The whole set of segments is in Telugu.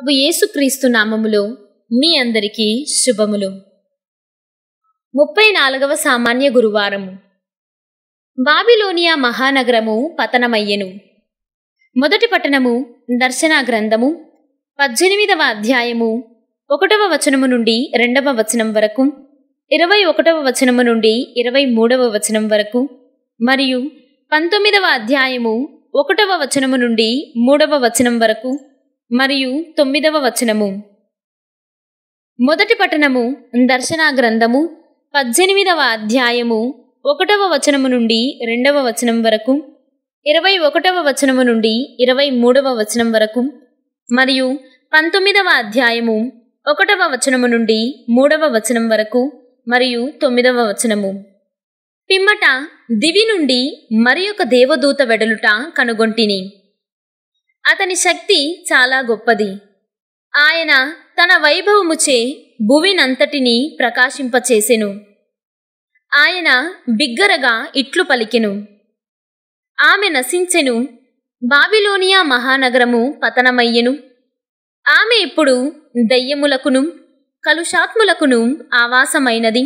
ప్రభు యేసుక్రీస్తు నామములో మీ అందరికీ శుభములు ముప్పై నాలుగవ సామాన్య గురువారము బాబిలోనియా మహానగరము పతనమయ్యెను మొదటి పట్టణము దర్శన గ్రంథము పద్దెనిమిదవ అధ్యాయము ఒకటవ వచనము నుండి రెండవ వచనం వరకు ఇరవై ఒకటవ వచనము నుండి ఇరవై మూడవ వచనం వరకు మరియు పంతొమ్మిదవ అధ్యాయము ఒకటవ వచనము నుండి మూడవ వచనం వరకు మరియు తొమ్మిదవ వచనము మొదటి పట్టణము దర్శనా గ్రంథము పద్దెనిమిదవ అధ్యాయము ఒకటవ వచనము నుండి రెండవ వచనం వరకు ఇరవై ఒకటవ వచనము నుండి ఇరవై మూడవ వచనం వరకు మరియు పంతొమ్మిదవ అధ్యాయము ఒకటవ వచనము నుండి మూడవ వచనం వరకు మరియు తొమ్మిదవ వచనము పిమ్మట దివి నుండి మరి దేవదూత వెడలుట కనుగొంటిని అతని శక్తి చాలా గొప్పది ఆయన తన వైభవముచే భువినంతటినీ ప్రకాశింపచేసెను ఆయన బిగ్గరగా ఇట్లు పలికెను ఆమె నశించెను బాబిలోనియా మహానగరము పతనమయ్యెను ఆమె ఇప్పుడు దయ్యములకును కలుషాత్ములకును ఆవాసమైనది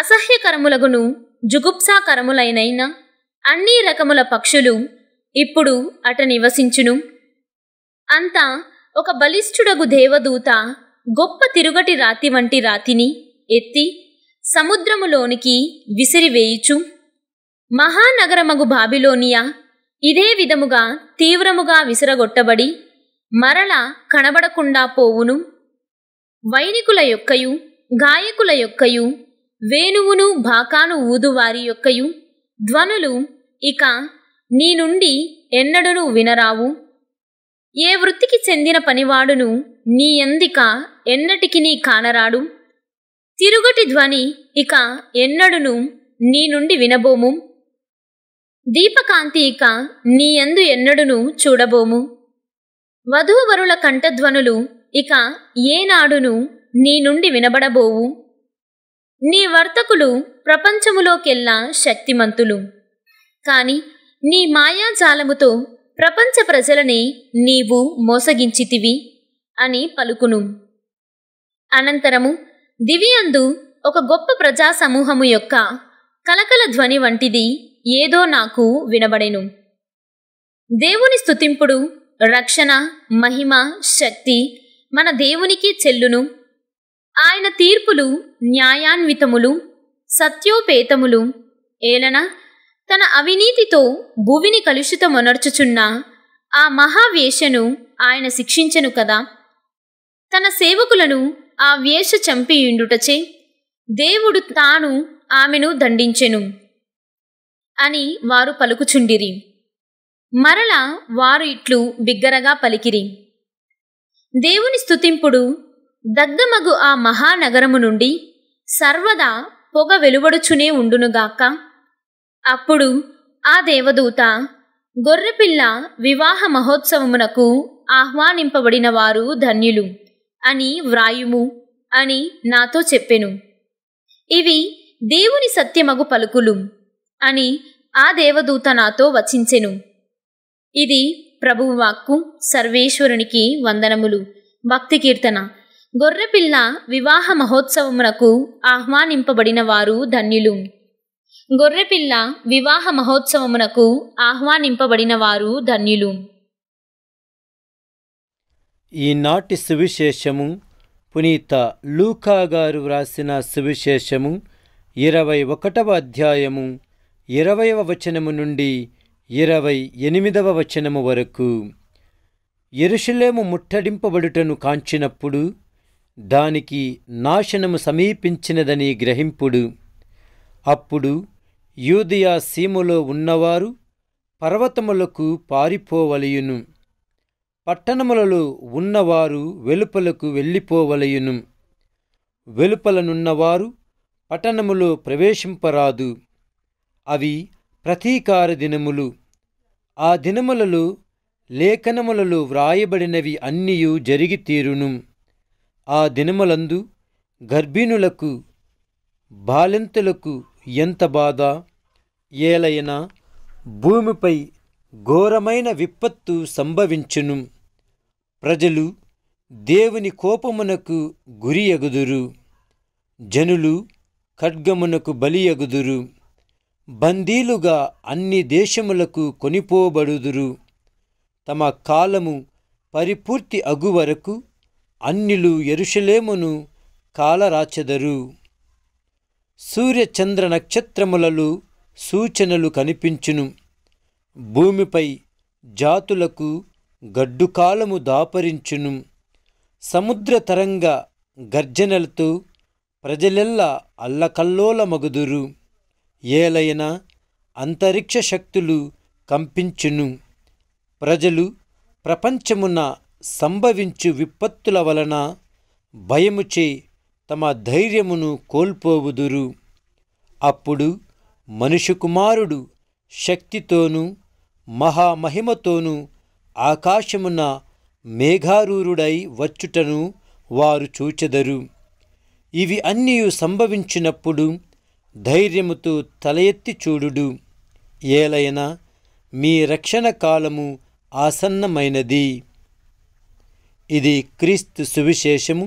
అసహ్యకరములగును జుగుప్సాకరములైన అన్ని రకముల పక్షులు ఇప్పుడు అట నివసించును అంతా ఒక బలిష్ఠుడగు దేవదూత గొప్ప తిరుగటి రాతి వంటి రాతిని ఎత్తి సముద్రములోనికి విసిరివేయుచు మహానగరమగు బాబిలోనియా ఇదే విధముగా తీవ్రముగా విసిరగొట్టబడి మరల కనబడకుండా పోవును వైనికుల యొక్కయు గాయకుల యొక్కయు వేణువును బాకాను ఊదువారి యొక్కయు ధ్వనులు ఇక నీ నుండి ఎన్నడును వినరావు ఏ వృత్తికి చెందిన పనివాడును నీ ఎందిక ఎన్నటికి నీ కానరాడు తిరుగటి ధ్వని ఇక ఎన్నడును నీ నుండి వినబోము దీపకాంతి ఇక నీ ఎందు ఎన్నడును చూడబోము వధూవరుల కంఠధ్వనులు ఇక ఏనాడును నీ నుండి వినబడబోవు నీ వర్తకులు ప్రపంచములోకెల్లా శక్తిమంతులు కాని నీ మాయాజాలముతో ప్రపంచ ప్రజలని నీవు మోసగించితివి అని పలుకును అనంతరము దివియందు ఒక గొప్ప ప్రజా సమూహము యొక్క కలకల ధ్వని వంటిది ఏదో నాకు వినబడెను దేవుని స్థుతింపుడు రక్షణ మహిమ శక్తి మన దేవునికి చెల్లును ఆయన తీర్పులు న్యాయాన్వితములు సత్యోపేతములు ఏలన తన అవినీతితో భూమిని కలుషితమొనర్చుచున్న ఆ మహావేషను ఆయన శిక్షించను కదా తన సేవకులను ఆ వేష చంపియుండుటచే దేవుడు తాను ఆమెను దండించెను అని వారు పలుకుచుండిరి మరల వారు ఇట్లు బిగ్గరగా పలికిరి దేవుని స్థుతింపుడు దగ్గమగు ఆ మహానగరము నుండి సర్వదా పొగ వెలువడుచునే ఉండునుగాక అప్పుడు ఆ దేవదూత గొర్రెపిల్ల వివాహ మహోత్సవమునకు ఆహ్వానింపబడిన వారు ధన్యులు అని వ్రాయుము అని నాతో చెప్పెను ఇవి దేవుని సత్యమగు పలుకులు అని ఆ దేవదూత నాతో వచించెను ఇది ప్రభువాక్కు సర్వేశ్వరునికి వందనములు భక్తి కీర్తన గొర్రెపిల్ల వివాహ మహోత్సవమునకు ఆహ్వానింపబడిన వారు ధన్యులు గొర్రెపిల్ల వివాహ మహోత్సవమునకు ఆహ్వానింపబడిన వారు ధన్యులు ఈనాటి సువిశేషము పునీత లూకా గారు వ్రాసిన సువిశేషము ఇరవై ఒకటవ అధ్యాయము ఇరవైవ వచనము నుండి ఇరవై ఎనిమిదవ వచనము వరకు ఎరుషులేము ముట్టడింపబడుటను కాంచినప్పుడు దానికి నాశనము సమీపించినదని గ్రహింపుడు అప్పుడు యూదియా సీములో ఉన్నవారు పర్వతములకు పారిపోవలయును పట్టణములలో ఉన్నవారు వెలుపలకు వెళ్ళిపోవలయును వెలుపలనున్నవారు పట్టణములో ప్రవేశింపరాదు అవి ప్రతీకార దినములు ఆ దినములలో లేఖనములలో వ్రాయబడినవి అన్నియు జరిగి తీరును ఆ దినములందు గర్భిణులకు బాలింతలకు ఎంత బాధ ఏలైనా భూమిపై ఘోరమైన విపత్తు సంభవించును ప్రజలు దేవుని కోపమునకు గురి ఎగుదురు జనులు ఖడ్గమునకు బలి ఎగుదురు బందీలుగా అన్ని దేశములకు కొనిపోబడుదురు తమ కాలము పరిపూర్తి అగు వరకు అన్నిలు ఎరుషలేమును కాలరాచెదరు సూర్యచంద్ర నక్షత్రములలో సూచనలు కనిపించును భూమిపై జాతులకు గడ్డుకాలము దాపరించును సముద్ర తరంగ గర్జనలతో ప్రజలెల్లా మగుదురు ఏలైన అంతరిక్ష శక్తులు కంపించును ప్రజలు ప్రపంచమున సంభవించు విపత్తుల వలన భయముచే తమ ధైర్యమును కోల్పోవుదురు అప్పుడు మనుషు కుమారుడు శక్తితోనూ మహామహిమతోనూ ఆకాశమున మేఘారూరుడై వచ్చుటను వారు చూచెదరు ఇవి అన్నీ సంభవించినప్పుడు ధైర్యముతో తల ఎత్తి చూడుడు ఏలైనా మీ రక్షణ కాలము ఆసన్నమైనది ఇది క్రీస్తు సువిశేషము